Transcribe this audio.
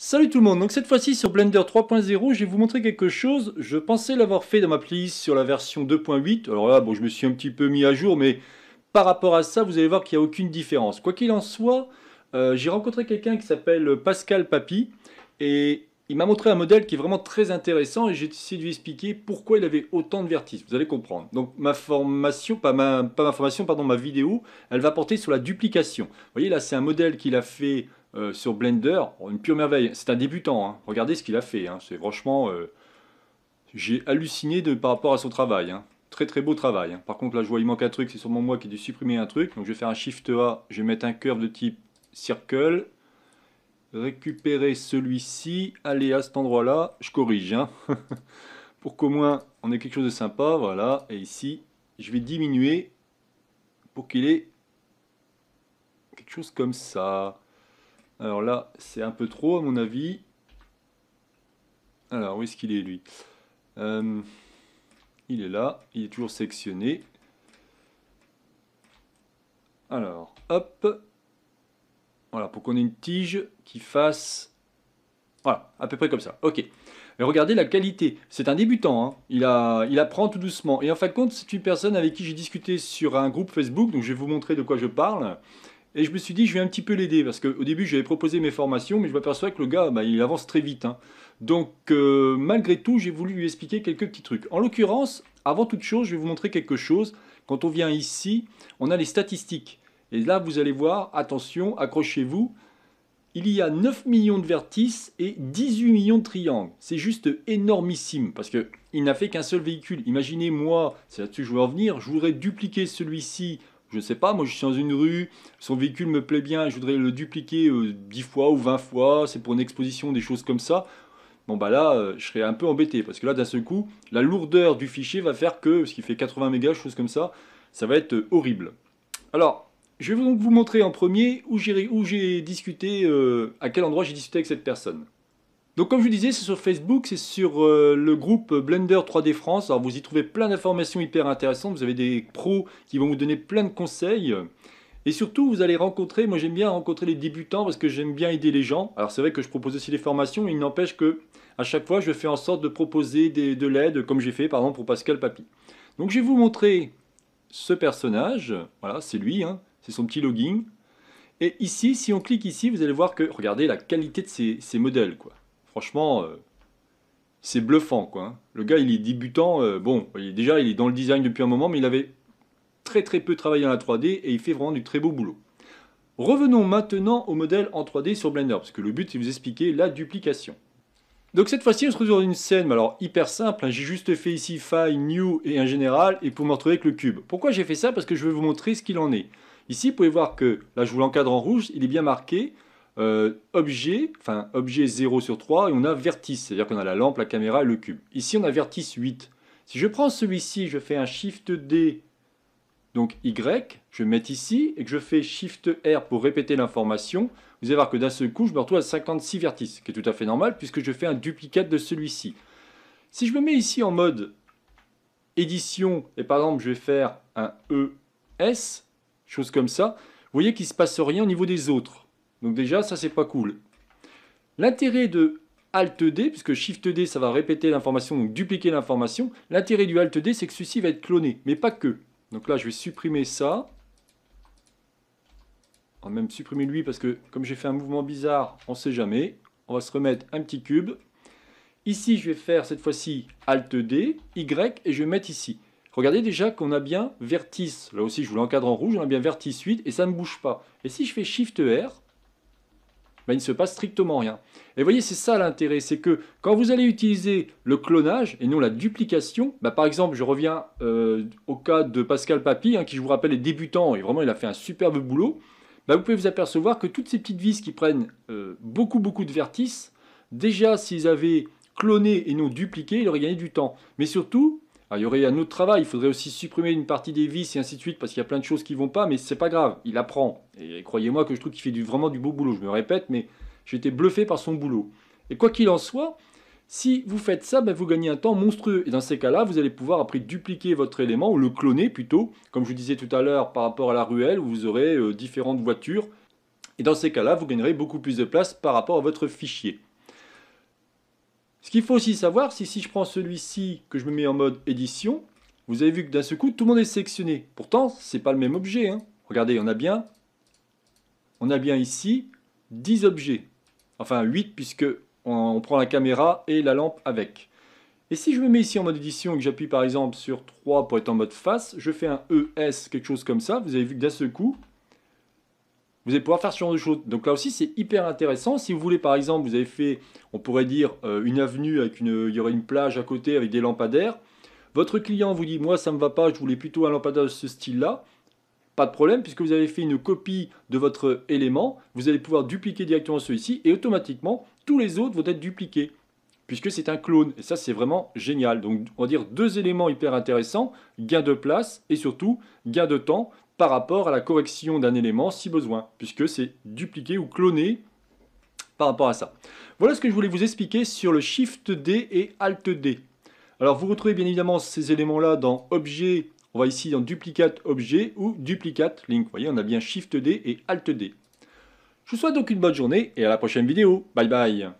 Salut tout le monde, donc cette fois-ci sur Blender 3.0, je vais vous montrer quelque chose, je pensais l'avoir fait dans ma playlist sur la version 2.8, alors là bon je me suis un petit peu mis à jour, mais par rapport à ça vous allez voir qu'il n'y a aucune différence. Quoi qu'il en soit, euh, j'ai rencontré quelqu'un qui s'appelle Pascal Papy, et il m'a montré un modèle qui est vraiment très intéressant et j'ai essayé de lui expliquer pourquoi il avait autant de vertices. Vous allez comprendre. Donc ma formation, pas ma, pas formation, pardon, ma vidéo, elle va porter sur la duplication. Vous voyez là, c'est un modèle qu'il a fait euh, sur Blender, oh, une pure merveille. C'est un débutant. Hein. Regardez ce qu'il a fait. Hein. C'est franchement, euh, j'ai halluciné de, par rapport à son travail. Hein. Très très beau travail. Par contre là, je vois il manque un truc. C'est sûrement moi qui ai dû supprimer un truc. Donc je vais faire un Shift A. Je vais mettre un curve de type circle récupérer celui-ci, aller à cet endroit-là, je corrige, hein, pour qu'au moins on ait quelque chose de sympa, voilà, et ici, je vais diminuer pour qu'il ait quelque chose comme ça. Alors là, c'est un peu trop à mon avis. Alors, où est-ce qu'il est lui euh, Il est là, il est toujours sectionné. Alors, hop, voilà, pour qu'on ait une tige qui fasse... Voilà, à peu près comme ça. Ok. Mais regardez la qualité. C'est un débutant, hein. il, apprend tout doucement. Et en fin de compte, c'est une personne avec qui j'ai discuté sur un groupe Facebook, donc je vais vous montrer de quoi je parle. Et je me suis dit, je vais un petit peu l'aider, parce qu'au début, j'avais proposé mes formations, mais je m'aperçois que le gars, bah, il avance très vite. Hein. Donc, euh, malgré tout, j'ai voulu lui expliquer quelques petits trucs. En l'occurrence, avant toute chose, je vais vous montrer quelque chose. Quand on vient ici, on a les statistiques. Et là, vous allez voir, attention, accrochez-vous, il y a 9 millions de vertices et 18 millions de triangles. C'est juste énormissime parce que il n'a fait qu'un seul véhicule. Imaginez moi, c'est là-dessus que je veux en venir, je voudrais dupliquer celui-ci. Je ne sais pas, moi je suis dans une rue, son véhicule me plaît bien, je voudrais le dupliquer 10 euh, fois ou 20 fois, c'est pour une exposition, des choses comme ça. Bon bah là, euh, je serais un peu embêté parce que là d'un seul coup, la lourdeur du fichier va faire que, ce qui fait 80 mégas, choses comme ça, ça va être euh, horrible. Alors, je vais donc vous montrer en premier où j'ai discuté, euh, à quel endroit j'ai discuté avec cette personne. Donc comme je vous disais, c'est sur Facebook, c'est sur euh, le groupe Blender 3D France. Alors vous y trouvez plein d'informations hyper intéressantes, vous avez des pros qui vont vous donner plein de conseils. Et surtout, vous allez rencontrer, moi j'aime bien rencontrer les débutants parce que j'aime bien aider les gens. Alors c'est vrai que je propose aussi des formations, mais il n'empêche que à chaque fois, je fais en sorte de proposer des, de l'aide, comme j'ai fait par exemple pour Pascal Papy. Donc je vais vous montrer ce personnage, voilà, c'est lui, hein, c'est son petit logging. Et ici, si on clique ici, vous allez voir que, regardez la qualité de ces, modèles, quoi. Franchement, euh, c'est bluffant, quoi. Hein. Le gars, il est débutant, euh, bon, déjà, il est dans le design depuis un moment, mais il avait très très peu travaillé dans la 3D et il fait vraiment du très beau boulot. Revenons maintenant au modèle en 3D sur Blender, parce que le but, c'est de vous expliquer la duplication. Donc cette fois-ci, on se retrouve dans une scène, alors hyper simple, hein. j'ai juste fait ici File, New et un général, et pour me retrouver avec le cube. Pourquoi j'ai fait ça Parce que je vais vous montrer ce qu'il en est. Ici, vous pouvez voir que, là je vous l'encadre en rouge, il est bien marqué euh, objet, enfin objet 0 sur 3, et on a vertice, c'est-à-dire qu'on a la lampe, la caméra et le cube. Ici, on a vertice 8. Si je prends celui-ci, je fais un Shift D, donc Y, je vais mettre ici, et que je fais Shift R pour répéter l'information, vous allez voir que d'un seul coup, je me retrouve à 56 vertices, ce qui est tout à fait normal, puisque je fais un duplicate de celui-ci. Si je me mets ici en mode édition, et par exemple, je vais faire un ES, choses comme ça, vous voyez qu'il ne se passe rien au niveau des autres. Donc déjà, ça, c'est pas cool. L'intérêt de Alt-D, puisque Shift-D, ça va répéter l'information, donc dupliquer l'information, l'intérêt du Alt-D, c'est que ceci va être cloné, mais pas que. Donc là, je vais supprimer ça. On va même supprimer lui, parce que comme j'ai fait un mouvement bizarre, on ne sait jamais. On va se remettre un petit cube. Ici, je vais faire cette fois-ci Alt-D, Y, et je vais mettre ici. Regardez déjà qu'on a bien vertice. Là aussi, je vous l'encadre en rouge, on a bien vertice 8 et ça ne bouge pas. Et si je fais Shift R, ben, il ne se passe strictement rien. Et vous voyez, c'est ça l'intérêt, c'est que quand vous allez utiliser le clonage et non la duplication, ben, par exemple, je reviens euh, au cas de Pascal Papy, hein, qui je vous rappelle est débutant, et vraiment il a fait un superbe boulot, ben, vous pouvez vous apercevoir que toutes ces petites vis qui prennent euh, beaucoup beaucoup de vertices, déjà s'ils avaient cloné et non dupliqué, il aurait gagné du temps. Mais surtout, ah, il y aurait un autre travail, il faudrait aussi supprimer une partie des vis et ainsi de suite, parce qu'il y a plein de choses qui ne vont pas, mais ce n'est pas grave, il apprend. Et croyez-moi que je trouve qu'il fait vraiment du beau boulot, je me répète, mais j'ai été bluffé par son boulot. Et quoi qu'il en soit, si vous faites ça, ben, vous gagnez un temps monstrueux. Et dans ces cas-là, vous allez pouvoir après dupliquer votre élément, ou le cloner plutôt, comme je vous disais tout à l'heure par rapport à la ruelle, où vous aurez euh, différentes voitures. Et dans ces cas-là, vous gagnerez beaucoup plus de place par rapport à votre fichier. Ce qu'il faut aussi savoir, c'est si je prends celui-ci, que je me mets en mode édition, vous avez vu que d'un seul coup, tout le monde est sélectionné. Pourtant, ce n'est pas le même objet. Hein. Regardez, on a bien, on a bien ici 10 objets. Enfin, 8 puisque on, prend la caméra et la lampe avec. Et si je me mets ici en mode édition et que j'appuie par exemple sur 3 pour être en mode face, je fais un ES, quelque chose comme ça, vous avez vu que d'un seul coup, vous allez pouvoir faire ce genre de choses. Donc là aussi, c'est hyper intéressant. Si vous voulez, par exemple, vous avez fait, on pourrait dire, euh, une avenue avec une, il y aurait une plage à côté avec des lampadaires. Votre client vous dit, moi, ça me va pas, je voulais plutôt un lampadaire de ce style-là. Pas de problème, puisque vous avez fait une copie de votre élément, vous allez pouvoir dupliquer directement celui-ci et automatiquement, tous les autres vont être dupliqués puisque c'est un clone. Et ça, c'est vraiment génial. Donc, on va dire deux éléments hyper intéressants, gain de place et surtout gain de temps, par rapport à la correction d'un élément si besoin, puisque c'est dupliqué ou cloné par rapport à ça. Voilà ce que je voulais vous expliquer sur le Shift D et Alt D. Alors vous retrouvez bien évidemment ces éléments-là dans Objet, on va ici dans Duplicate Objet ou Duplicate Link. Vous voyez, on a bien Shift D et Alt D. Je vous souhaite donc une bonne journée et à la prochaine vidéo. Bye bye